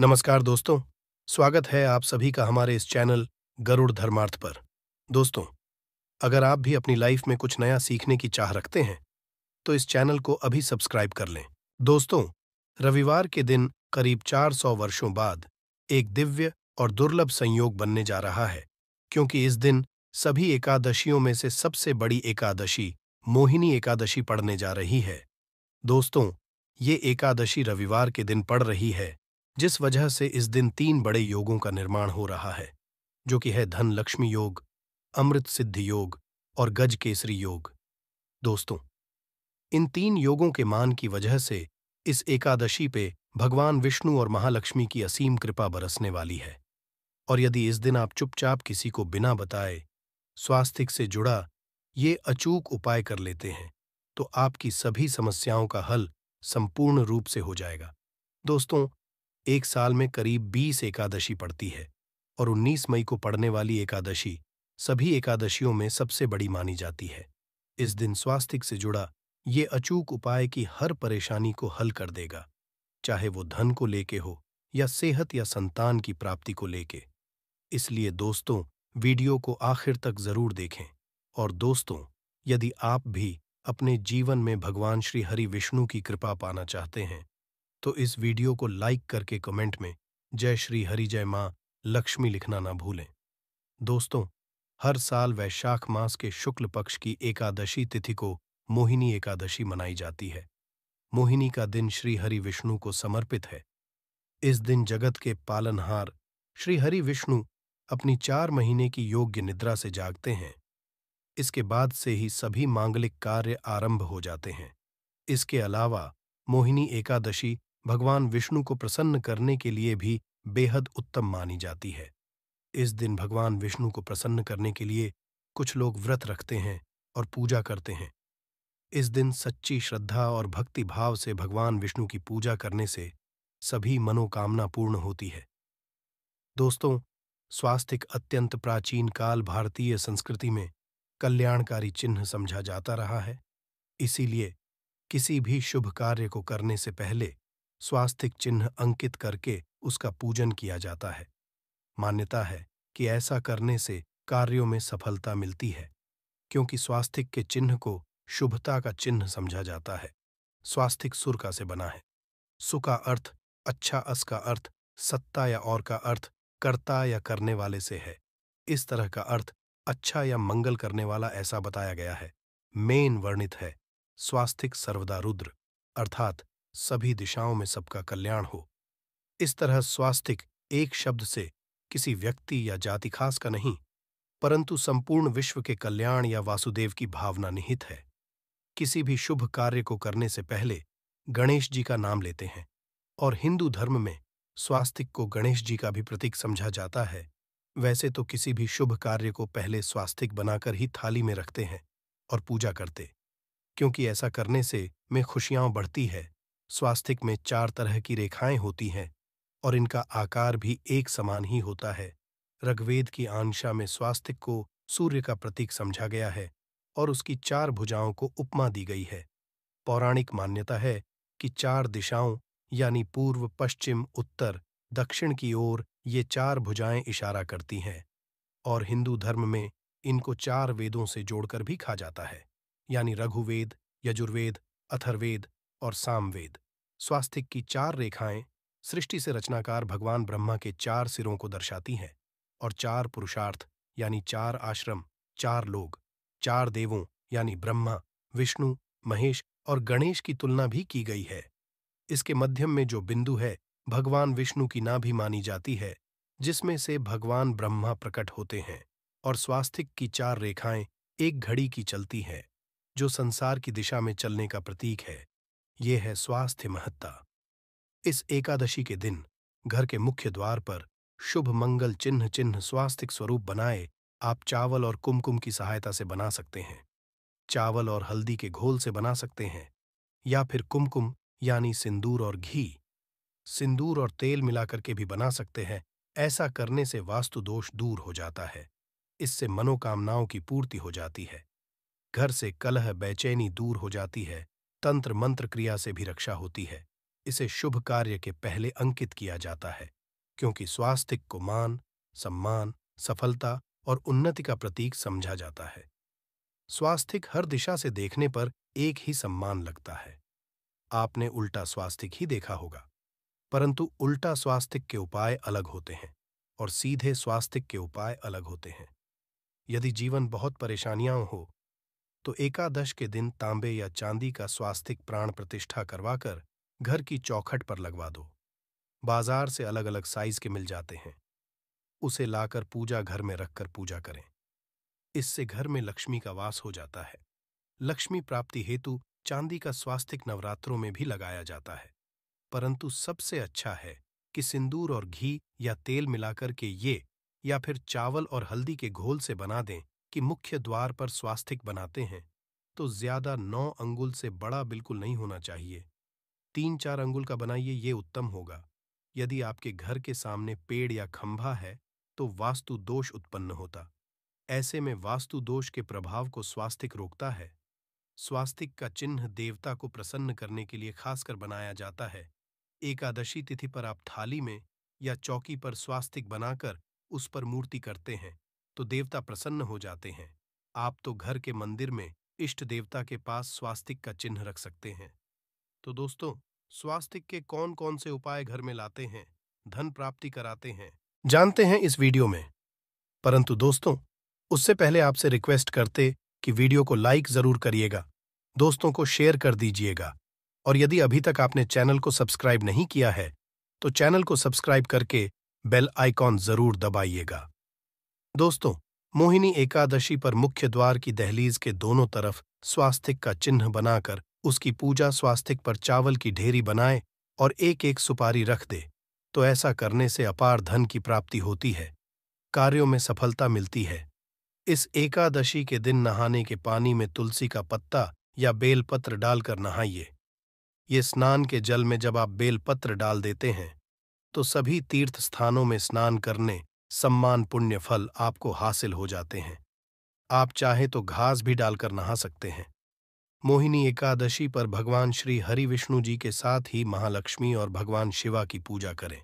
नमस्कार दोस्तों स्वागत है आप सभी का हमारे इस चैनल गरुड़ धर्मार्थ पर दोस्तों अगर आप भी अपनी लाइफ में कुछ नया सीखने की चाह रखते हैं तो इस चैनल को अभी सब्सक्राइब कर लें दोस्तों रविवार के दिन करीब 400 वर्षों बाद एक दिव्य और दुर्लभ संयोग बनने जा रहा है क्योंकि इस दिन सभी एकादशियों में से सबसे बड़ी एकादशी मोहिनी एकादशी पड़ने जा रही है दोस्तों ये एकादशी रविवार के दिन पड़ रही है जिस वजह से इस दिन तीन बड़े योगों का निर्माण हो रहा है जो कि है धन लक्ष्मी योग अमृत सिद्धि योग और गज केसरी योग दोस्तों इन तीन योगों के मान की वजह से इस एकादशी पे भगवान विष्णु और महालक्ष्मी की असीम कृपा बरसने वाली है और यदि इस दिन आप चुपचाप किसी को बिना बताए स्वास्थ्य से जुड़ा ये अचूक उपाय कर लेते हैं तो आपकी सभी समस्याओं का हल संपूर्ण रूप से हो जाएगा दोस्तों एक साल में करीब बीस एकादशी पड़ती है और 19 मई को पड़ने वाली एकादशी सभी एकादशियों में सबसे बड़ी मानी जाती है इस दिन स्वास्थ्य से जुड़ा ये अचूक उपाय की हर परेशानी को हल कर देगा चाहे वो धन को लेके हो या सेहत या संतान की प्राप्ति को लेके इसलिए दोस्तों वीडियो को आखिर तक जरूर देखें और दोस्तों यदि आप भी अपने जीवन में भगवान श्री हरि विष्णु की कृपा पाना चाहते हैं तो इस वीडियो को लाइक करके कमेंट में जय श्री हरि जय माँ लक्ष्मी लिखना ना भूलें दोस्तों हर साल वैशाख मास के शुक्ल पक्ष की एकादशी तिथि को मोहिनी एकादशी मनाई जाती है मोहिनी का दिन श्री हरि विष्णु को समर्पित है इस दिन जगत के पालनहार श्री हरि विष्णु अपनी चार महीने की योग्य निद्रा से जागते हैं इसके बाद से ही सभी मांगलिक कार्य आरंभ हो जाते हैं इसके अलावा मोहिनी एकादशी भगवान विष्णु को प्रसन्न करने के लिए भी बेहद उत्तम मानी जाती है इस दिन भगवान विष्णु को प्रसन्न करने के लिए कुछ लोग व्रत रखते हैं और पूजा करते हैं इस दिन सच्ची श्रद्धा और भक्ति भाव से भगवान विष्णु की पूजा करने से सभी मनोकामना पूर्ण होती है दोस्तों स्वास्थ्य अत्यंत प्राचीन काल भारतीय संस्कृति में कल्याणकारी चिन्ह समझा जाता रहा है इसीलिए किसी भी शुभ कार्य को करने से पहले स्वास्थिक चिन्ह अंकित करके उसका पूजन किया जाता है मान्यता है कि ऐसा करने से कार्यों में सफलता मिलती है क्योंकि स्वास्थ्य के चिन्ह को शुभता का चिन्ह समझा जाता है स्वास्थ्य सुरका से बना है सु का अर्थ अच्छा अस का अर्थ सत्ता या और का अर्थ करता या करने वाले से है इस तरह का अर्थ अच्छा या मंगल करने वाला ऐसा बताया गया है मेन वर्णित है स्वास्थ्य सर्वदा रुद्र अर्थात सभी दिशाओं में सबका कल्याण हो इस तरह स्वास्तिक एक शब्द से किसी व्यक्ति या जाति खास का नहीं परंतु संपूर्ण विश्व के कल्याण या वासुदेव की भावना निहित है किसी भी शुभ कार्य को करने से पहले गणेश जी का नाम लेते हैं और हिंदू धर्म में स्वास्तिक को गणेश जी का भी प्रतीक समझा जाता है वैसे तो किसी भी शुभ कार्य को पहले स्वास्तिक बनाकर ही थाली में रखते हैं और पूजा करते क्योंकि ऐसा करने से में खुशियां बढ़ती है स्वास्तिक में चार तरह की रेखाएं होती हैं और इनका आकार भी एक समान ही होता है ऋग्वेद की आंशा में स्वास्तिक को सूर्य का प्रतीक समझा गया है और उसकी चार भुजाओं को उपमा दी गई है पौराणिक मान्यता है कि चार दिशाओं यानी पूर्व पश्चिम उत्तर दक्षिण की ओर ये चार भुजाएं इशारा करती हैं और हिंदू धर्म में इनको चार वेदों से जोड़कर भी खा जाता है यानी रघुवेद यजुर्वेद अथर्वेद और सामवेद स्वास्थ्य की चार रेखाएं सृष्टि से रचनाकार भगवान ब्रह्मा के चार सिरों को दर्शाती हैं और चार पुरुषार्थ यानी चार आश्रम चार लोग चार देवों यानी ब्रह्मा विष्णु महेश और गणेश की तुलना भी की गई है इसके मध्यम में जो बिंदु है भगवान विष्णु की ना भी मानी जाती है जिसमें से भगवान ब्रह्मा प्रकट होते हैं और स्वास्थिक की चार रेखाएं एक घड़ी की चलती हैं जो संसार की दिशा में चलने का प्रतीक है ये है स्वास्थ्य महत्ता इस एकादशी के दिन घर के मुख्य द्वार पर शुभ मंगल चिन्ह चिन्ह स्वास्थ्य स्वरूप बनाए आप चावल और कुमकुम की सहायता से बना सकते हैं चावल और हल्दी के घोल से बना सकते हैं या फिर कुमकुम यानी सिंदूर और घी सिंदूर और तेल मिलाकर के भी बना सकते हैं ऐसा करने से वास्तु दोष दूर हो जाता है इससे मनोकामनाओं की पूर्ति हो जाती है घर से कलह बेचैनी दूर हो जाती है तंत्र मंत्र क्रिया से भी रक्षा होती है इसे शुभ कार्य के पहले अंकित किया जाता है क्योंकि स्वास्तिक को मान सम्मान सफलता और उन्नति का प्रतीक समझा जाता है स्वास्तिक हर दिशा से देखने पर एक ही सम्मान लगता है आपने उल्टा स्वास्तिक ही देखा होगा परंतु उल्टा स्वास्तिक के उपाय अलग होते हैं और सीधे स्वास्तिक के उपाय अलग होते हैं यदि जीवन बहुत परेशानियां हो तो एकादश के दिन तांबे या चांदी का स्वास्तिक प्राण प्रतिष्ठा करवाकर घर की चौखट पर लगवा दो बाजार से अलग अलग साइज के मिल जाते हैं उसे लाकर पूजा घर में रखकर पूजा करें इससे घर में लक्ष्मी का वास हो जाता है लक्ष्मी प्राप्ति हेतु चांदी का स्वास्तिक नवरात्रों में भी लगाया जाता है परंतु सबसे अच्छा है कि सिंदूर और घी या तेल मिलाकर के ये या फिर चावल और हल्दी के घोल से बना दें कि मुख्य द्वार पर स्वास्थिक बनाते हैं तो ज्यादा नौ अंगुल से बड़ा बिल्कुल नहीं होना चाहिए तीन चार अंगुल का बनाइए ये उत्तम होगा यदि आपके घर के सामने पेड़ या खंभा है तो वास्तु दोष उत्पन्न होता ऐसे में वास्तु दोष के प्रभाव को स्वास्थिक रोकता है स्वास्थिक का चिन्ह देवता को प्रसन्न करने के लिए खासकर बनाया जाता है एकादशी तिथि पर आप थाली में या चौकी पर स्वास्थिक बनाकर उस पर मूर्ति करते हैं तो देवता प्रसन्न हो जाते हैं आप तो घर के मंदिर में इष्ट देवता के पास स्वास्तिक का चिन्ह रख सकते हैं तो दोस्तों स्वास्तिक के कौन कौन से उपाय घर में लाते हैं धन प्राप्ति कराते हैं जानते हैं इस वीडियो में परंतु दोस्तों उससे पहले आपसे रिक्वेस्ट करते कि वीडियो को लाइक जरूर करिएगा दोस्तों को शेयर कर दीजिएगा और यदि अभी तक आपने चैनल को सब्सक्राइब नहीं किया है तो चैनल को सब्सक्राइब करके बेल आइकॉन जरूर दबाइएगा दोस्तों मोहिनी एकादशी पर मुख्य द्वार की दहलीज के दोनों तरफ स्वास्तिक का चिन्ह बनाकर उसकी पूजा स्वास्तिक पर चावल की ढेरी बनाए और एक एक सुपारी रख दे तो ऐसा करने से अपार धन की प्राप्ति होती है कार्यों में सफलता मिलती है इस एकादशी के दिन नहाने के पानी में तुलसी का पत्ता या बेलपत्र डालकर नहाइए ये स्नान के जल में जब आप बेलपत्र डाल देते हैं तो सभी तीर्थ स्थानों में स्नान करने सम्मान पुण्य फल आपको हासिल हो जाते हैं आप चाहे तो घास भी डालकर नहा सकते हैं मोहिनी एकादशी पर भगवान श्री हरि विष्णु जी के साथ ही महालक्ष्मी और भगवान शिवा की पूजा करें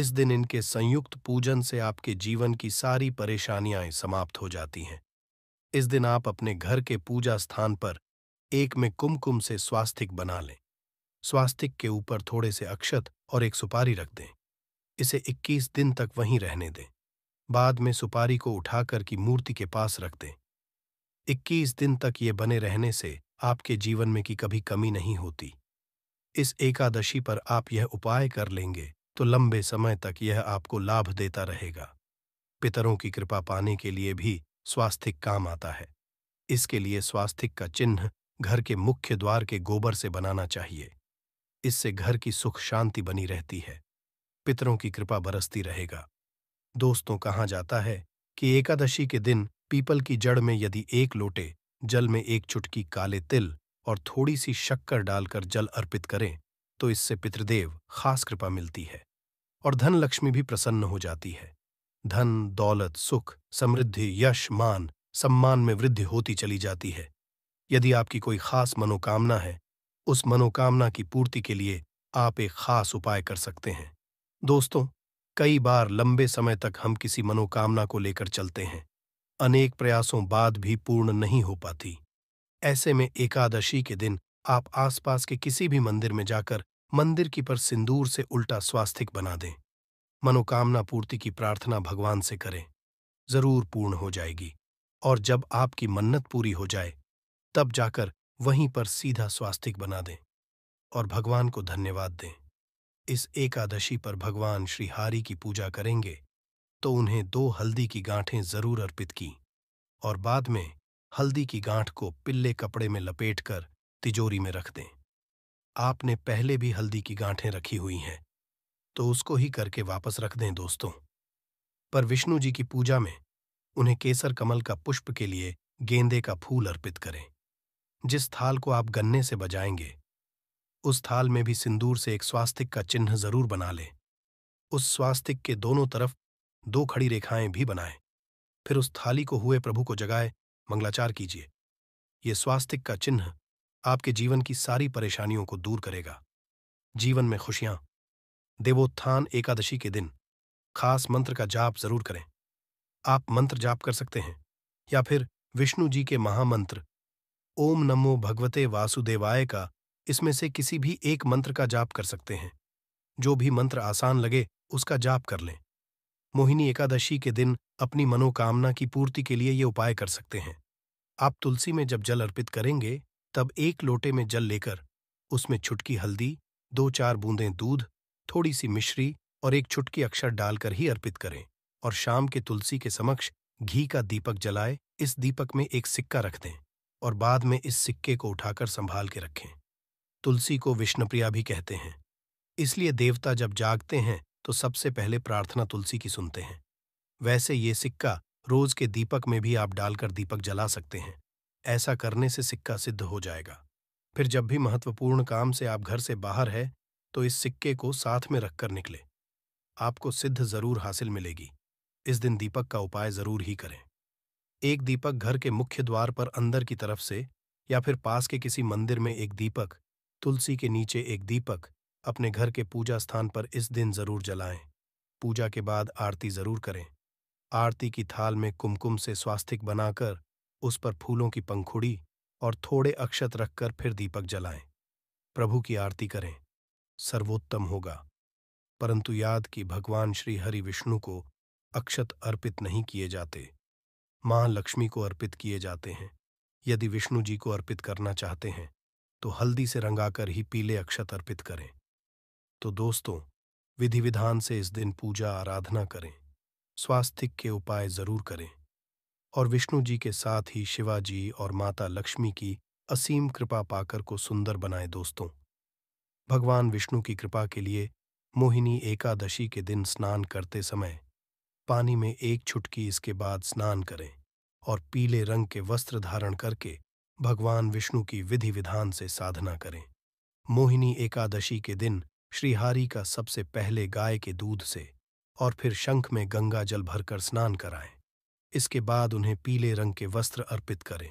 इस दिन इनके संयुक्त पूजन से आपके जीवन की सारी परेशानियां समाप्त हो जाती हैं इस दिन आप अपने घर के पूजा स्थान पर एक में कुमकुम से स्वास्तिक बना लें स्वास्तिक के ऊपर थोड़े से अक्षत और एक सुपारी रख दें इसे 21 दिन तक वहीं रहने दें बाद में सुपारी को उठाकर की मूर्ति के पास रख दें 21 दिन तक ये बने रहने से आपके जीवन में की कभी कमी नहीं होती इस एकादशी पर आप यह उपाय कर लेंगे तो लंबे समय तक यह आपको लाभ देता रहेगा पितरों की कृपा पाने के लिए भी स्वास्थिक काम आता है इसके लिए स्वास्थिक का चिन्ह घर के मुख्य द्वार के गोबर से बनाना चाहिए इससे घर की सुख शांति बनी रहती है पितरों की कृपा बरसती रहेगा दोस्तों कहा जाता है कि एकादशी के दिन पीपल की जड़ में यदि एक लोटे जल में एक चुटकी काले तिल और थोड़ी सी शक्कर डालकर जल अर्पित करें तो इससे पितृदेव खास कृपा मिलती है और धन लक्ष्मी भी प्रसन्न हो जाती है धन दौलत सुख समृद्धि यश मान सम्मान में वृद्धि होती चली जाती है यदि आपकी कोई खास मनोकामना है उस मनोकामना की पूर्ति के लिए आप एक खास उपाय कर सकते हैं दोस्तों कई बार लंबे समय तक हम किसी मनोकामना को लेकर चलते हैं अनेक प्रयासों बाद भी पूर्ण नहीं हो पाती ऐसे में एकादशी के दिन आप आसपास के किसी भी मंदिर में जाकर मंदिर की पर सिंदूर से उल्टा स्वास्थिक बना दें मनोकामना पूर्ति की प्रार्थना भगवान से करें जरूर पूर्ण हो जाएगी और जब आपकी मन्नत पूरी हो जाए तब जाकर वहीं पर सीधा स्वास्थिक बना दें और भगवान को धन्यवाद दें इस एकादशी पर भगवान श्री की पूजा करेंगे तो उन्हें दो हल्दी की गांठें जरूर अर्पित की और बाद में हल्दी की गांठ को पिल्ले कपड़े में लपेटकर तिजोरी में रख दें आपने पहले भी हल्दी की गांठें रखी हुई हैं तो उसको ही करके वापस रख दें दोस्तों पर विष्णु जी की पूजा में उन्हें केसर कमल का पुष्प के लिए गेंदे का फूल अर्पित करें जिस थाल को आप गन्ने से बजाएंगे उस थाल में भी सिंदूर से एक स्वास्तिक का चिन्ह जरूर बना लें उस स्वास्तिक के दोनों तरफ दो खड़ी रेखाएं भी बनाएं फिर उस थाली को हुए प्रभु को जगाए मंगलाचार कीजिए ये स्वास्तिक का चिन्ह आपके जीवन की सारी परेशानियों को दूर करेगा जीवन में खुशियां देवोत्थान एकादशी के दिन खास मंत्र का जाप जरूर करें आप मंत्र जाप कर सकते हैं या फिर विष्णु जी के महामंत्र ओम नमो भगवते वासुदेवाय का इसमें से किसी भी एक मंत्र का जाप कर सकते हैं जो भी मंत्र आसान लगे उसका जाप कर लें मोहिनी एकादशी के दिन अपनी मनोकामना की पूर्ति के लिए ये उपाय कर सकते हैं आप तुलसी में जब जल अर्पित करेंगे तब एक लोटे में जल लेकर उसमें छुटकी हल्दी दो चार बूंदें दूध थोड़ी सी मिश्री और एक छुटकी अक्षर डालकर ही अर्पित करें और शाम के तुलसी के समक्ष घी का दीपक जलाए इस दीपक में एक सिक्का रख दें और बाद में इस सिक्के को उठाकर संभाल के रखें तुलसी को विष्णुप्रिया भी कहते हैं इसलिए देवता जब जागते हैं तो सबसे पहले प्रार्थना तुलसी की सुनते हैं वैसे ये सिक्का रोज के दीपक में भी आप डालकर दीपक जला सकते हैं ऐसा करने से सिक्का सिद्ध हो जाएगा फिर जब भी महत्वपूर्ण काम से आप घर से बाहर है तो इस सिक्के को साथ में रखकर निकले आपको सिद्ध जरूर हासिल मिलेगी इस दिन दीपक का उपाय जरूर ही करें एक दीपक घर के मुख्य द्वार पर अंदर की तरफ से या फिर पास के किसी मंदिर में एक दीपक तुलसी के नीचे एक दीपक अपने घर के पूजा स्थान पर इस दिन जरूर जलाएं पूजा के बाद आरती जरूर करें आरती की थाल में कुमकुम से स्वास्थिक बनाकर उस पर फूलों की पंखुड़ी और थोड़े अक्षत रखकर फिर दीपक जलाएं प्रभु की आरती करें सर्वोत्तम होगा परंतु याद कि भगवान श्री हरि विष्णु को अक्षत अर्पित नहीं किए जाते मां लक्ष्मी को अर्पित किए जाते हैं यदि विष्णु जी को अर्पित करना चाहते हैं तो हल्दी से रंगाकर ही पीले अक्षत अर्पित करें तो दोस्तों विधि विधान से इस दिन पूजा आराधना करें स्वास्थ्य के उपाय जरूर करें और विष्णु जी के साथ ही शिवाजी और माता लक्ष्मी की असीम कृपा पाकर को सुंदर बनाए दोस्तों भगवान विष्णु की कृपा के लिए मोहिनी एकादशी के दिन स्नान करते समय पानी में एक छुटकी इसके बाद स्नान करें और पीले रंग के वस्त्र धारण करके भगवान विष्णु की विधि विधान से साधना करें मोहिनी एकादशी के दिन श्रीहारी का सबसे पहले गाय के दूध से और फिर शंख में गंगा जल भरकर स्नान कराएं इसके बाद उन्हें पीले रंग के वस्त्र अर्पित करें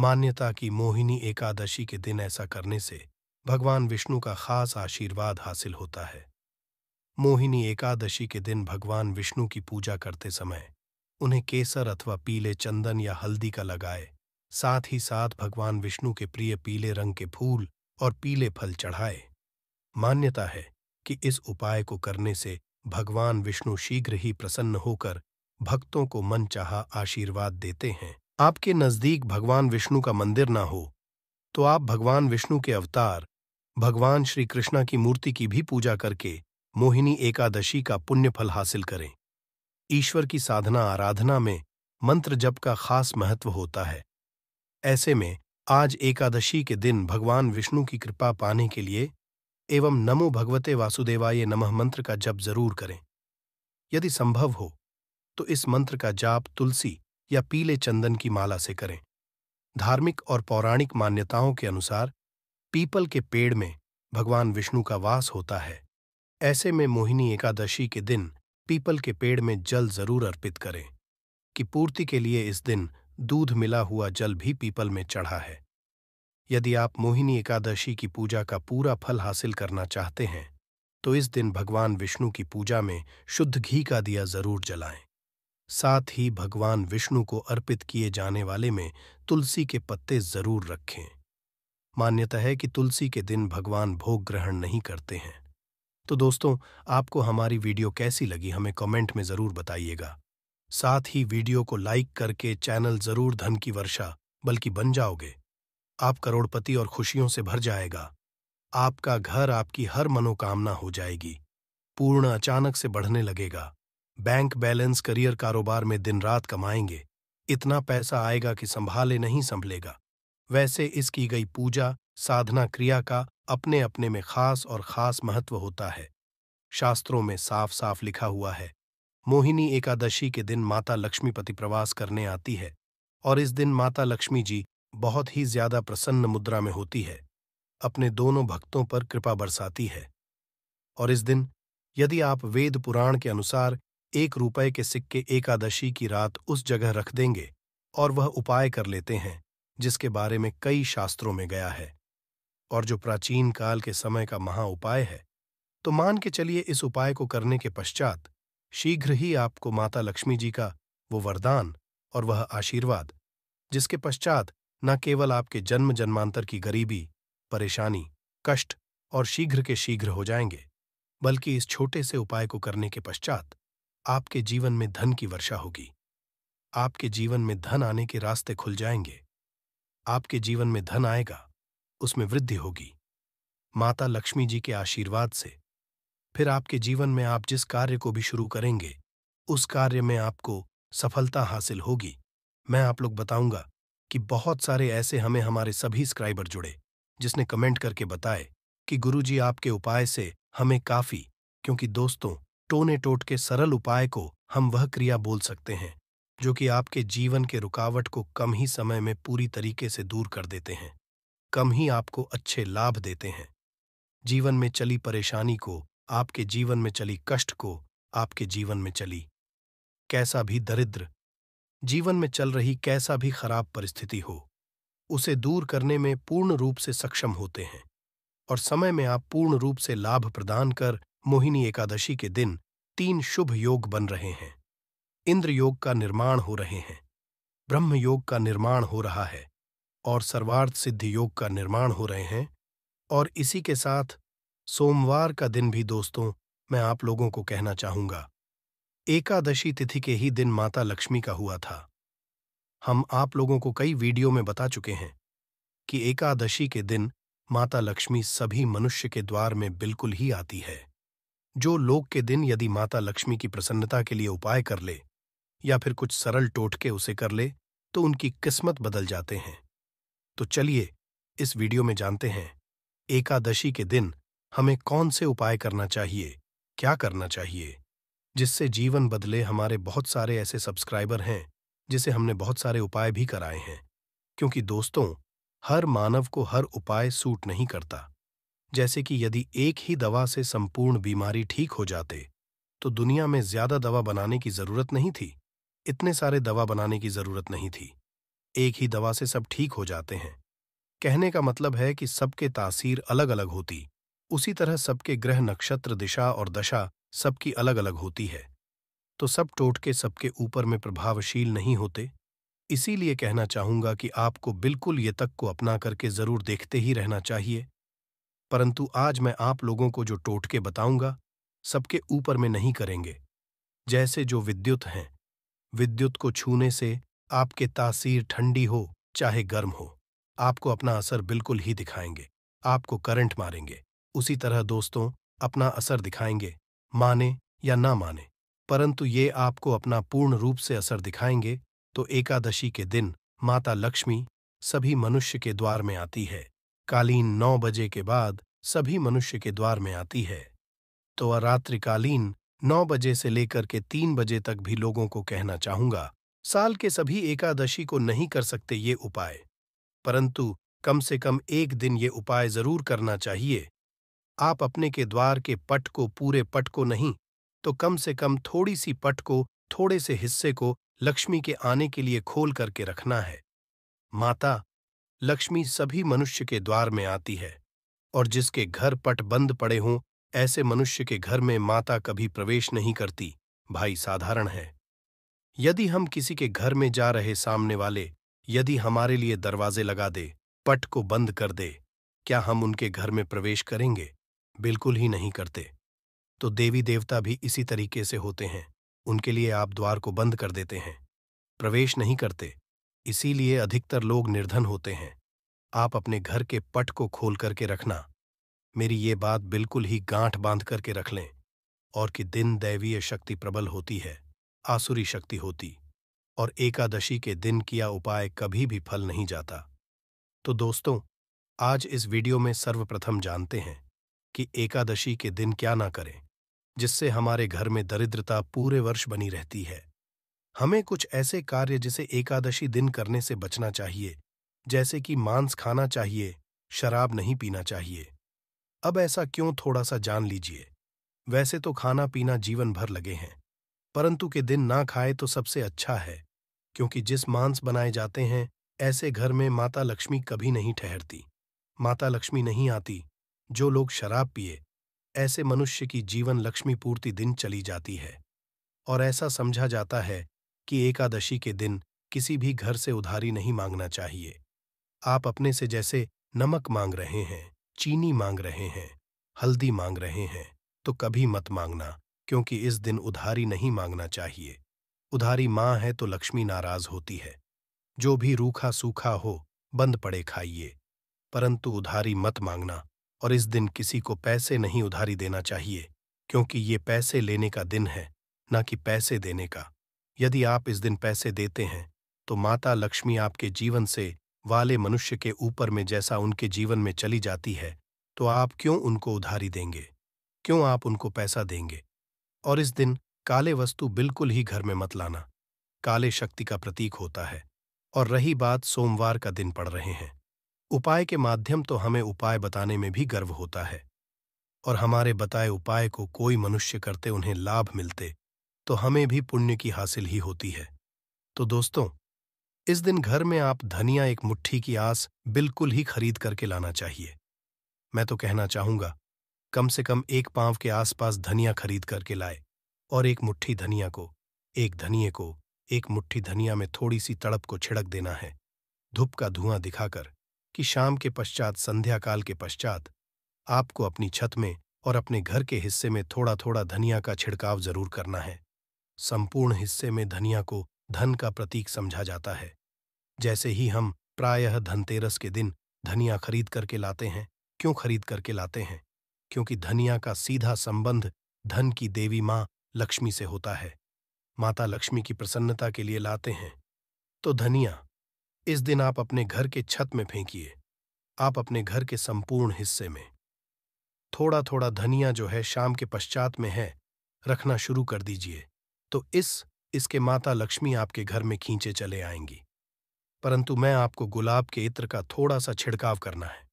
मान्यता की मोहिनी एकादशी के दिन ऐसा करने से भगवान विष्णु का खास आशीर्वाद हासिल होता है मोहिनी एकादशी के दिन भगवान विष्णु की पूजा करते समय उन्हें केसर अथवा पीले चंदन या हल्दी का लगाए साथ ही साथ भगवान विष्णु के प्रिय पीले रंग के फूल और पीले फल चढ़ाए मान्यता है कि इस उपाय को करने से भगवान विष्णु शीघ्र ही प्रसन्न होकर भक्तों को मन आशीर्वाद देते हैं आपके नजदीक भगवान विष्णु का मंदिर ना हो तो आप भगवान विष्णु के अवतार भगवान श्री कृष्णा की मूर्ति की भी पूजा करके मोहिनी एकादशी का पुण्यफल हासिल करें ईश्वर की साधना आराधना में मंत्र जप का खास महत्व होता है ऐसे में आज एकादशी के दिन भगवान विष्णु की कृपा पाने के लिए एवं नमो भगवते वासुदेवाय नमः मंत्र का जप जरूर करें यदि संभव हो तो इस मंत्र का जाप तुलसी या पीले चंदन की माला से करें धार्मिक और पौराणिक मान्यताओं के अनुसार पीपल के पेड़ में भगवान विष्णु का वास होता है ऐसे में मोहिनी एकादशी के दिन पीपल के पेड़ में जल जरूर अर्पित करें कि पूर्ति के लिए इस दिन दूध मिला हुआ जल भी पीपल में चढ़ा है यदि आप मोहिनी एकादशी की पूजा का पूरा फल हासिल करना चाहते हैं तो इस दिन भगवान विष्णु की पूजा में शुद्ध घी का दिया जरूर जलाएं साथ ही भगवान विष्णु को अर्पित किए जाने वाले में तुलसी के पत्ते जरूर रखें मान्यता है कि तुलसी के दिन भगवान भोग ग्रहण नहीं करते हैं तो दोस्तों आपको हमारी वीडियो कैसी लगी हमें कमेंट में ज़रूर बताइएगा साथ ही वीडियो को लाइक करके चैनल जरूर धन की वर्षा बल्कि बन जाओगे आप करोड़पति और खुशियों से भर जाएगा आपका घर आपकी हर मनोकामना हो जाएगी पूर्ण अचानक से बढ़ने लगेगा बैंक बैलेंस करियर कारोबार में दिन रात कमाएंगे इतना पैसा आएगा कि संभाले नहीं संभलेगा वैसे इस की गई पूजा साधना क्रिया का अपने अपने में खास और खास महत्व होता है शास्त्रों में साफ साफ लिखा हुआ है मोहिनी एकादशी के दिन माता लक्ष्मीपति प्रवास करने आती है और इस दिन माता लक्ष्मी जी बहुत ही ज्यादा प्रसन्न मुद्रा में होती है अपने दोनों भक्तों पर कृपा बरसाती है और इस दिन यदि आप वेद पुराण के अनुसार एक रुपए के सिक्के एकादशी की रात उस जगह रख देंगे और वह उपाय कर लेते हैं जिसके बारे में कई शास्त्रों में गया है और जो प्राचीन काल के समय का महा उपाय है तो मान के चलिए इस उपाय को करने के पश्चात शीघ्र ही आपको माता लक्ष्मी जी का वो वरदान और वह आशीर्वाद जिसके पश्चात न केवल आपके जन्म जन्मांतर की गरीबी परेशानी कष्ट और शीघ्र के शीघ्र हो जाएंगे बल्कि इस छोटे से उपाय को करने के पश्चात आपके जीवन में धन की वर्षा होगी आपके जीवन में धन आने के रास्ते खुल जाएंगे आपके जीवन में धन आएगा उसमें वृद्धि होगी माता लक्ष्मी जी के आशीर्वाद से फिर आपके जीवन में आप जिस कार्य को भी शुरू करेंगे उस कार्य में आपको सफलता हासिल होगी मैं आप लोग बताऊंगा कि बहुत सारे ऐसे हमें हमारे सभी स्क्राइबर जुड़े जिसने कमेंट करके बताए कि गुरुजी आपके उपाय से हमें काफी क्योंकि दोस्तों टोने टोट के सरल उपाय को हम वह क्रिया बोल सकते हैं जो कि आपके जीवन के रुकावट को कम ही समय में पूरी तरीके से दूर कर देते हैं कम ही आपको अच्छे लाभ देते हैं जीवन में चली परेशानी को आपके जीवन में चली कष्ट को आपके जीवन में चली कैसा भी दरिद्र जीवन में चल रही कैसा भी खराब परिस्थिति हो उसे दूर करने में पूर्ण रूप से सक्षम होते हैं और समय में आप पूर्ण रूप से लाभ प्रदान कर मोहिनी एकादशी के दिन तीन शुभ योग बन रहे हैं इंद्र योग का निर्माण हो रहे हैं ब्रह्म योग का निर्माण हो रहा है और सर्वार्थ सिद्धि योग का निर्माण हो रहे हैं और इसी के साथ सोमवार का दिन भी दोस्तों मैं आप लोगों को कहना चाहूंगा एकादशी तिथि के ही दिन माता लक्ष्मी का हुआ था हम आप लोगों को कई वीडियो में बता चुके हैं कि एकादशी के दिन माता लक्ष्मी सभी मनुष्य के द्वार में बिल्कुल ही आती है जो लोग के दिन यदि माता लक्ष्मी की प्रसन्नता के लिए उपाय कर ले या फिर कुछ सरल टोटके उसे कर ले तो उनकी किस्मत बदल जाते हैं तो चलिए इस वीडियो में जानते हैं एकादशी के दिन हमें कौन से उपाय करना चाहिए क्या करना चाहिए जिससे जीवन बदले हमारे बहुत सारे ऐसे सब्सक्राइबर हैं जिसे हमने बहुत सारे उपाय भी कराए हैं क्योंकि दोस्तों हर मानव को हर उपाय सूट नहीं करता जैसे कि यदि एक ही दवा से संपूर्ण बीमारी ठीक हो जाते तो दुनिया में ज्यादा दवा बनाने की जरूरत नहीं थी इतने सारे दवा बनाने की जरूरत नहीं थी एक ही दवा से सब ठीक हो जाते हैं कहने का मतलब है कि सबके तासीर अलग अलग होती उसी तरह सबके ग्रह नक्षत्र दिशा और दशा सबकी अलग अलग होती है तो सब टोटके सबके ऊपर में प्रभावशील नहीं होते इसीलिए कहना चाहूंगा कि आपको बिल्कुल ये तक को अपना करके जरूर देखते ही रहना चाहिए परंतु आज मैं आप लोगों को जो टोटके बताऊंगा सबके ऊपर में नहीं करेंगे जैसे जो विद्युत हैं विद्युत को छूने से आपके तासीर ठंडी हो चाहे गर्म हो आपको अपना असर बिल्कुल ही दिखाएंगे आपको करंट मारेंगे उसी तरह दोस्तों अपना असर दिखाएंगे माने या ना माने परंतु ये आपको अपना पूर्ण रूप से असर दिखाएंगे तो एकादशी के दिन माता लक्ष्मी सभी मनुष्य के द्वार में आती है कालीन नौ बजे के बाद सभी मनुष्य के द्वार में आती है तो अरात्रिकालीन नौ बजे से लेकर के तीन बजे तक भी लोगों को कहना चाहूंगा साल के सभी एकादशी को नहीं कर सकते ये उपाय परंतु कम से कम एक दिन ये उपाय जरूर करना चाहिए आप अपने के द्वार के पट को पूरे पट को नहीं तो कम से कम थोड़ी सी पट को थोड़े से हिस्से को लक्ष्मी के आने के लिए खोल करके रखना है माता लक्ष्मी सभी मनुष्य के द्वार में आती है और जिसके घर पट बंद पड़े हों ऐसे मनुष्य के घर में माता कभी प्रवेश नहीं करती भाई साधारण है यदि हम किसी के घर में जा रहे सामने वाले यदि हमारे लिए दरवाजे लगा दे पट को बंद कर दे क्या हम उनके घर में प्रवेश करेंगे बिल्कुल ही नहीं करते तो देवी देवता भी इसी तरीके से होते हैं उनके लिए आप द्वार को बंद कर देते हैं प्रवेश नहीं करते इसीलिए अधिकतर लोग निर्धन होते हैं आप अपने घर के पट को खोल करके रखना मेरी ये बात बिल्कुल ही गांठ बांध करके रख लें और कि दिन दैवीय शक्ति प्रबल होती है आसुरी शक्ति होती और एकादशी के दिन किया उपाय कभी भी फल नहीं जाता तो दोस्तों आज इस वीडियो में सर्वप्रथम जानते हैं कि एकादशी के दिन क्या ना करें जिससे हमारे घर में दरिद्रता पूरे वर्ष बनी रहती है हमें कुछ ऐसे कार्य जिसे एकादशी दिन करने से बचना चाहिए जैसे कि मांस खाना चाहिए शराब नहीं पीना चाहिए अब ऐसा क्यों थोड़ा सा जान लीजिए वैसे तो खाना पीना जीवन भर लगे हैं परंतु के दिन ना खाए तो सबसे अच्छा है क्योंकि जिस मांस बनाए जाते हैं ऐसे घर में माता लक्ष्मी कभी नहीं ठहरती माता लक्ष्मी नहीं आती जो लोग शराब पिए ऐसे मनुष्य की जीवन लक्ष्मी पूर्ति दिन चली जाती है और ऐसा समझा जाता है कि एकादशी के दिन किसी भी घर से उधारी नहीं मांगना चाहिए आप अपने से जैसे नमक मांग रहे हैं चीनी मांग रहे हैं हल्दी मांग रहे हैं तो कभी मत मांगना क्योंकि इस दिन उधारी नहीं मांगना चाहिए उधारी मां है तो लक्ष्मी नाराज होती है जो भी रूखा सूखा हो बंद पड़े खाइए परंतु उधारी मत मांगना और इस दिन किसी को पैसे नहीं उधारी देना चाहिए क्योंकि ये पैसे लेने का दिन है न कि पैसे देने का यदि आप इस दिन पैसे देते हैं तो माता लक्ष्मी आपके जीवन से वाले मनुष्य के ऊपर में जैसा उनके जीवन में चली जाती है तो आप क्यों उनको उधारी देंगे क्यों आप उनको पैसा देंगे और इस दिन काले वस्तु बिल्कुल ही घर में मत लाना काले शक्ति का प्रतीक होता है और रही बात सोमवार का दिन पड़ रहे हैं उपाय के माध्यम तो हमें उपाय बताने में भी गर्व होता है और हमारे बताए उपाय को कोई मनुष्य करते उन्हें लाभ मिलते तो हमें भी पुण्य की हासिल ही होती है तो दोस्तों इस दिन घर में आप धनिया एक मुट्ठी की आस बिल्कुल ही खरीद करके लाना चाहिए मैं तो कहना चाहूंगा कम से कम एक पांव के आसपास धनिया खरीद करके लाए और एक मुट्ठी धनिया को एक धनिए को एक मुट्ठी धनिया में थोड़ी सी तड़प को छिड़क देना है धूप का धुआं दिखाकर कि शाम के पश्चात संध्या काल के पश्चात आपको अपनी छत में और अपने घर के हिस्से में थोड़ा थोड़ा धनिया का छिड़काव जरूर करना है संपूर्ण हिस्से में धनिया को धन का प्रतीक समझा जाता है जैसे ही हम प्रायः धनतेरस के दिन धनिया खरीद करके लाते हैं क्यों खरीद करके लाते हैं क्योंकि धनिया का सीधा संबंध धन की देवी माँ लक्ष्मी से होता है माता लक्ष्मी की प्रसन्नता के लिए लाते हैं तो धनिया इस दिन आप अपने घर के छत में फेंकिए आप अपने घर के संपूर्ण हिस्से में थोड़ा थोड़ा धनिया जो है शाम के पश्चात में है रखना शुरू कर दीजिए तो इस इसके माता लक्ष्मी आपके घर में खींचे चले आएंगी परंतु मैं आपको गुलाब के इत्र का थोड़ा सा छिड़काव करना है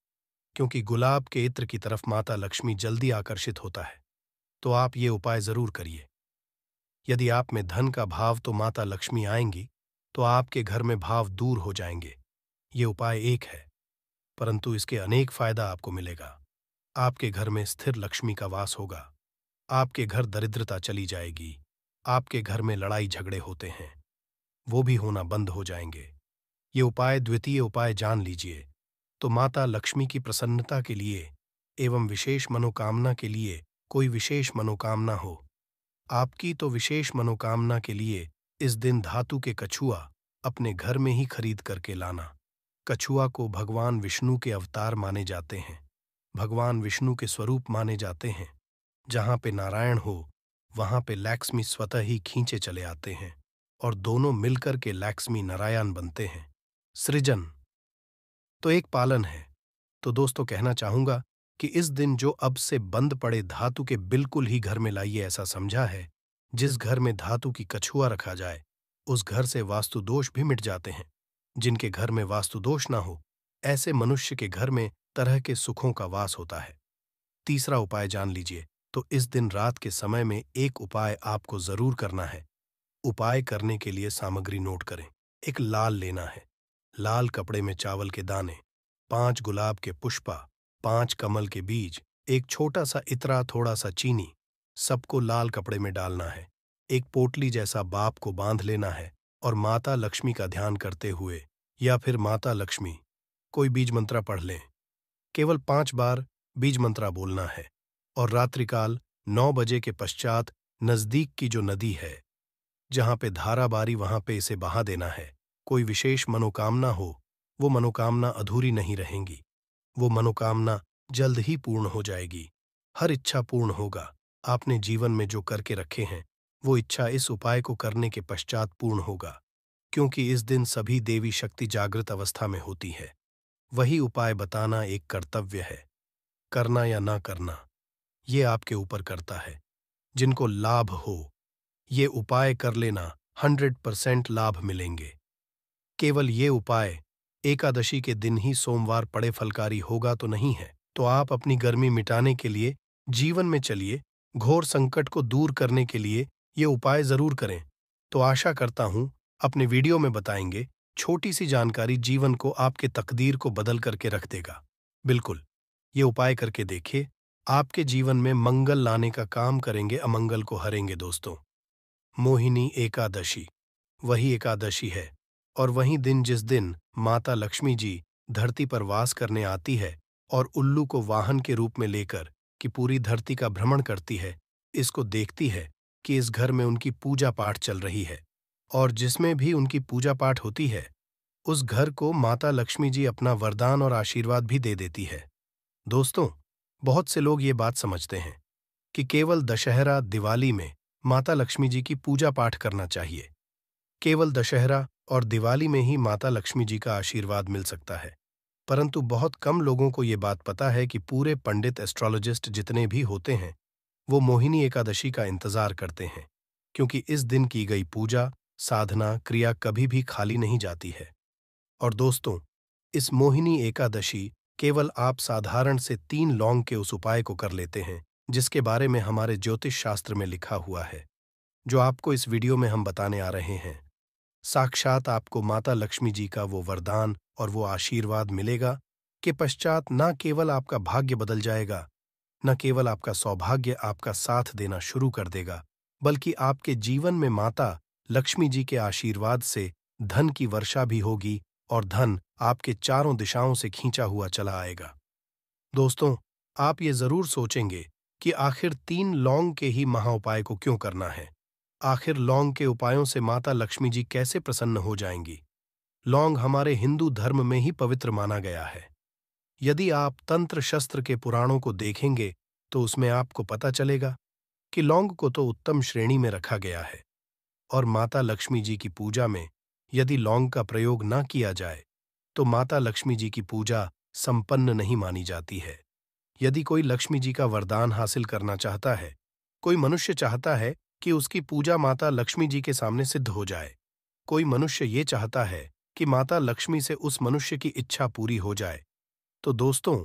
क्योंकि गुलाब के इत्र की तरफ माता लक्ष्मी जल्दी आकर्षित होता है तो आप ये उपाय जरूर करिए यदि आप में धन का भाव तो माता लक्ष्मी आएंगी तो आपके घर में भाव दूर हो जाएंगे ये उपाय एक है परंतु इसके अनेक फायदा आपको मिलेगा आपके घर में स्थिर लक्ष्मी का वास होगा आपके घर दरिद्रता चली जाएगी आपके घर में लड़ाई झगड़े होते हैं वो भी होना बंद हो जाएंगे ये उपाय द्वितीय उपाय जान लीजिए तो माता लक्ष्मी की प्रसन्नता के लिए एवं विशेष मनोकामना के लिए कोई विशेष मनोकामना हो आपकी तो विशेष मनोकामना के लिए इस दिन धातु के कछुआ अपने घर में ही खरीद करके लाना कछुआ को भगवान विष्णु के अवतार माने जाते हैं भगवान विष्णु के स्वरूप माने जाते हैं जहां पे नारायण हो वहां पे लक्ष्मी स्वतः ही खींचे चले आते हैं और दोनों मिलकर के लक्ष्मी नारायण बनते हैं सृजन तो एक पालन है तो दोस्तों कहना चाहूंगा कि इस दिन जो अब से बंद पड़े धातु के बिल्कुल ही घर में लाइए ऐसा समझा है जिस घर में धातु की कछुआ रखा जाए उस घर से वास्तु दोष भी मिट जाते हैं जिनके घर में वास्तु दोष ना हो ऐसे मनुष्य के घर में तरह के सुखों का वास होता है तीसरा उपाय जान लीजिए तो इस दिन रात के समय में एक उपाय आपको जरूर करना है उपाय करने के लिए सामग्री नोट करें एक लाल लेना है लाल कपड़े में चावल के दाने पांच गुलाब के पुष्पा पांच कमल के बीज एक छोटा सा इतरा थोड़ा सा चीनी सबको लाल कपड़े में डालना है एक पोटली जैसा बाप को बांध लेना है और माता लक्ष्मी का ध्यान करते हुए या फिर माता लक्ष्मी कोई बीज मंत्रा पढ़ लें केवल पांच बार बीज मंत्रा बोलना है और रात्रिकाल नौ बजे के पश्चात नजदीक की जो नदी है जहां पे धारा बारी वहां पे इसे बहा देना है कोई विशेष मनोकामना हो वो मनोकामना अधूरी नहीं रहेंगी वो मनोकामना जल्द ही पूर्ण हो जाएगी हर इच्छा पूर्ण होगा आपने जीवन में जो करके रखे हैं वो इच्छा इस उपाय को करने के पश्चात पूर्ण होगा क्योंकि इस दिन सभी देवी शक्ति जागृत अवस्था में होती है वही उपाय बताना एक कर्तव्य है करना या ना करना ये आपके ऊपर करता है जिनको लाभ हो ये उपाय कर लेना हंड्रेड परसेंट लाभ मिलेंगे केवल ये उपाय एकादशी के दिन ही सोमवार पड़े फलकारी होगा तो नहीं है तो आप अपनी गर्मी मिटाने के लिए जीवन में चलिए घोर संकट को दूर करने के लिए ये उपाय जरूर करें तो आशा करता हूं अपने वीडियो में बताएंगे छोटी सी जानकारी जीवन को आपके तकदीर को बदल करके रख देगा बिल्कुल ये उपाय करके देखिए आपके जीवन में मंगल लाने का काम करेंगे अमंगल को हरेंगे दोस्तों मोहिनी एकादशी वही एकादशी है और वही दिन जिस दिन माता लक्ष्मी जी धरती पर वास करने आती है और उल्लू को वाहन के रूप में लेकर कि पूरी धरती का भ्रमण करती है इसको देखती है कि इस घर में उनकी पूजा पाठ चल रही है और जिसमें भी उनकी पूजा पाठ होती है उस घर को माता लक्ष्मी जी अपना वरदान और आशीर्वाद भी दे देती है दोस्तों बहुत से लोग ये बात समझते हैं कि केवल दशहरा दिवाली में माता लक्ष्मी जी की पूजा पाठ करना चाहिए केवल दशहरा और दिवाली में ही माता लक्ष्मी जी का आशीर्वाद मिल सकता है परंतु बहुत कम लोगों को ये बात पता है कि पूरे पंडित एस्ट्रोलॉजिस्ट जितने भी होते हैं वो मोहिनी एकादशी का इंतजार करते हैं क्योंकि इस दिन की गई पूजा साधना क्रिया कभी भी खाली नहीं जाती है और दोस्तों इस मोहिनी एकादशी केवल आप साधारण से तीन लौंग के उस उपाय को कर लेते हैं जिसके बारे में हमारे ज्योतिष शास्त्र में लिखा हुआ है जो आपको इस वीडियो में हम बताने आ रहे हैं साक्षात आपको माता लक्ष्मी जी का वो वरदान और वो आशीर्वाद मिलेगा के पश्चात न केवल आपका भाग्य बदल जाएगा न केवल आपका सौभाग्य आपका साथ देना शुरू कर देगा बल्कि आपके जीवन में माता लक्ष्मी जी के आशीर्वाद से धन की वर्षा भी होगी और धन आपके चारों दिशाओं से खींचा हुआ चला आएगा दोस्तों आप ये जरूर सोचेंगे कि आखिर तीन लौंग के ही महा उपाय को क्यों करना है आखिर लौंग के उपायों से माता लक्ष्मी जी कैसे प्रसन्न हो जाएंगी लौंग हमारे हिंदू धर्म में ही पवित्र माना गया है यदि आप तंत्र शस्त्र के पुराणों को देखेंगे तो उसमें आपको पता चलेगा कि लौंग को तो उत्तम श्रेणी में रखा गया है और माता लक्ष्मी जी की पूजा में यदि लौंग का प्रयोग ना किया जाए तो माता लक्ष्मी जी की पूजा संपन्न नहीं मानी जाती है यदि कोई लक्ष्मी जी का वरदान हासिल करना चाहता है कोई मनुष्य चाहता है कि उसकी पूजा माता लक्ष्मी जी के सामने सिद्ध हो जाए कोई मनुष्य ये चाहता है कि माता लक्ष्मी से उस मनुष्य की इच्छा पूरी हो जाए तो दोस्तों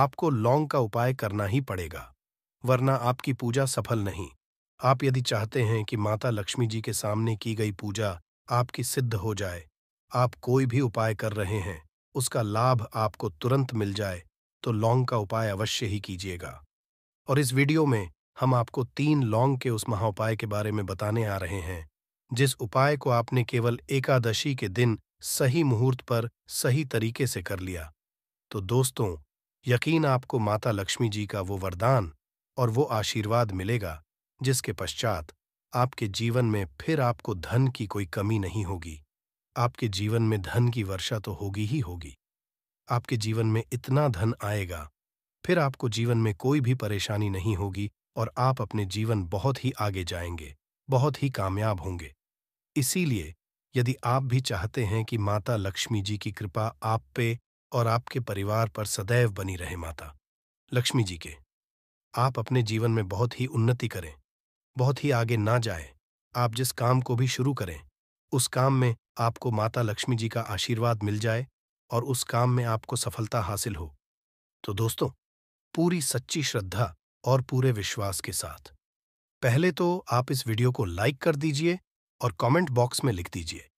आपको लौंग का उपाय करना ही पड़ेगा वरना आपकी पूजा सफल नहीं आप यदि चाहते हैं कि माता लक्ष्मी जी के सामने की गई पूजा आपकी सिद्ध हो जाए आप कोई भी उपाय कर रहे हैं उसका लाभ आपको तुरंत मिल जाए तो लौंग का उपाय अवश्य ही कीजिएगा और इस वीडियो में हम आपको तीन लौंग के उस महाउपाय के बारे में बताने आ रहे हैं जिस उपाय को आपने केवल एकादशी के दिन सही मुहूर्त पर सही तरीके से कर लिया तो दोस्तों यकीन आपको माता लक्ष्मी जी का वो वरदान और वो आशीर्वाद मिलेगा जिसके पश्चात आपके जीवन में फिर आपको धन की कोई कमी नहीं होगी आपके जीवन में धन की वर्षा तो होगी ही होगी आपके जीवन में इतना धन आएगा फिर आपको जीवन में कोई भी परेशानी नहीं होगी और आप अपने जीवन बहुत ही आगे जाएंगे बहुत ही कामयाब होंगे इसीलिए यदि आप भी चाहते हैं कि माता लक्ष्मी जी की कृपा आप पे और आपके परिवार पर सदैव बनी रहे माता लक्ष्मी जी के आप अपने जीवन में बहुत ही उन्नति करें बहुत ही आगे ना जाएं आप जिस काम को भी शुरू करें उस काम में आपको माता लक्ष्मी जी का आशीर्वाद मिल जाए और उस काम में आपको सफलता हासिल हो तो दोस्तों पूरी सच्ची श्रद्धा और पूरे विश्वास के साथ पहले तो आप इस वीडियो को लाइक कर दीजिए और कमेंट बॉक्स में लिख दीजिए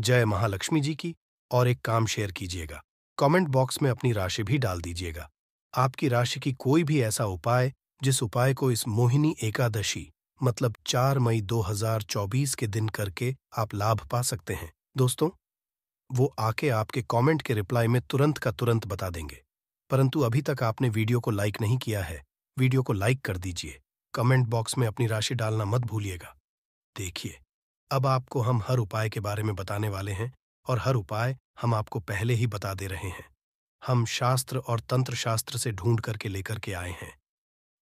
जय महालक्ष्मी जी की और एक काम शेयर कीजिएगा कमेंट बॉक्स में अपनी राशि भी डाल दीजिएगा आपकी राशि की कोई भी ऐसा उपाय जिस उपाय को इस मोहिनी एकादशी मतलब 4 मई 2024 के दिन करके आप लाभ पा सकते हैं दोस्तों वो आके आपके कमेंट के रिप्लाई में तुरंत का तुरंत बता देंगे परंतु अभी तक आपने वीडियो को लाइक नहीं किया है वीडियो को लाइक कर दीजिए कमेंट बॉक्स में अपनी राशि डालना मत भूलिएगा देखिए अब आपको हम हर उपाय के बारे में बताने वाले हैं और हर उपाय हम आपको पहले ही बता दे रहे हैं हम शास्त्र और तंत्र शास्त्र से ढूंढ करके लेकर के आए हैं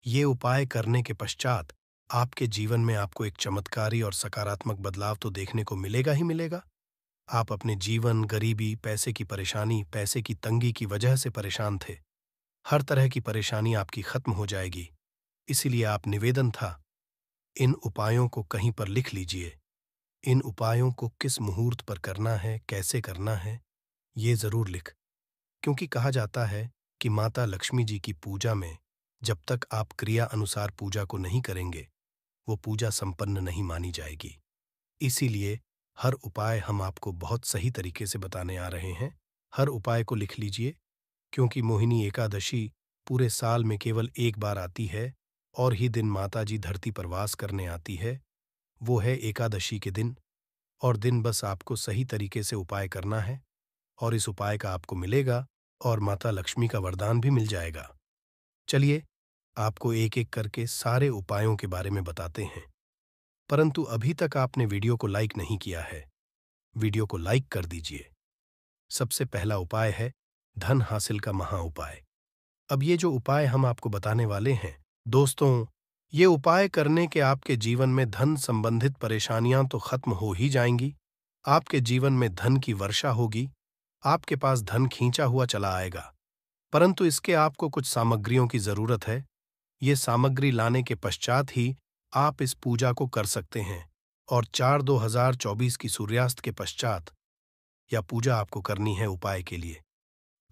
ये उपाय करने के पश्चात आपके जीवन में आपको एक चमत्कारी और सकारात्मक बदलाव तो देखने को मिलेगा ही मिलेगा आप अपने जीवन गरीबी पैसे की परेशानी पैसे की तंगी की वजह से परेशान थे हर तरह की परेशानी आपकी खत्म हो जाएगी इसीलिए आप निवेदन था इन उपायों को कहीं पर लिख लीजिए इन उपायों को किस मुहूर्त पर करना है कैसे करना है ये जरूर लिख क्योंकि कहा जाता है कि माता लक्ष्मी जी की पूजा में जब तक आप क्रिया अनुसार पूजा को नहीं करेंगे वो पूजा संपन्न नहीं मानी जाएगी इसीलिए हर उपाय हम आपको बहुत सही तरीके से बताने आ रहे हैं हर उपाय को लिख लीजिए क्योंकि मोहिनी एकादशी पूरे साल में केवल एक बार आती है और ही दिन माताजी धरती पर वास करने आती है वो है एकादशी के दिन और दिन बस आपको सही तरीके से उपाय करना है और इस उपाय का आपको मिलेगा और माता लक्ष्मी का वरदान भी मिल जाएगा चलिए आपको एक एक करके सारे उपायों के बारे में बताते हैं परंतु अभी तक आपने वीडियो को लाइक नहीं किया है वीडियो को लाइक कर दीजिए सबसे पहला उपाय है धन हासिल का महा उपाय अब ये जो उपाय हम आपको बताने वाले हैं दोस्तों ये उपाय करने के आपके जीवन में धन संबंधित परेशानियां तो खत्म हो ही जाएंगी आपके जीवन में धन की वर्षा होगी आपके पास धन खींचा हुआ चला आएगा परंतु इसके आपको कुछ सामग्रियों की जरूरत है ये सामग्री लाने के पश्चात ही आप इस पूजा को कर सकते हैं और चार दो हजार चौबीस की सूर्यास्त के पश्चात यह पूजा आपको करनी है उपाय के लिए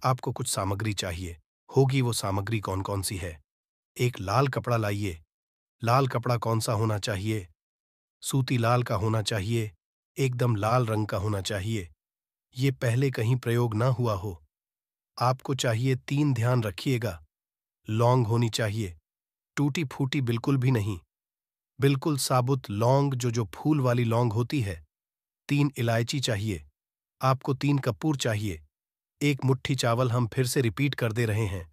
आपको कुछ सामग्री चाहिए होगी वो सामग्री कौन कौन सी है एक लाल कपड़ा लाइए लाल कपड़ा कौन सा होना चाहिए सूती लाल का होना चाहिए एकदम लाल रंग का होना चाहिए ये पहले कहीं प्रयोग ना हुआ हो आपको चाहिए तीन ध्यान रखिएगा लॉन्ग होनी चाहिए टूटी फूटी बिल्कुल भी नहीं बिल्कुल साबुत लौंग जो जो फूल वाली लौंग होती है तीन इलायची चाहिए आपको तीन कपूर चाहिए एक मुट्ठी चावल हम फिर से रिपीट कर दे रहे हैं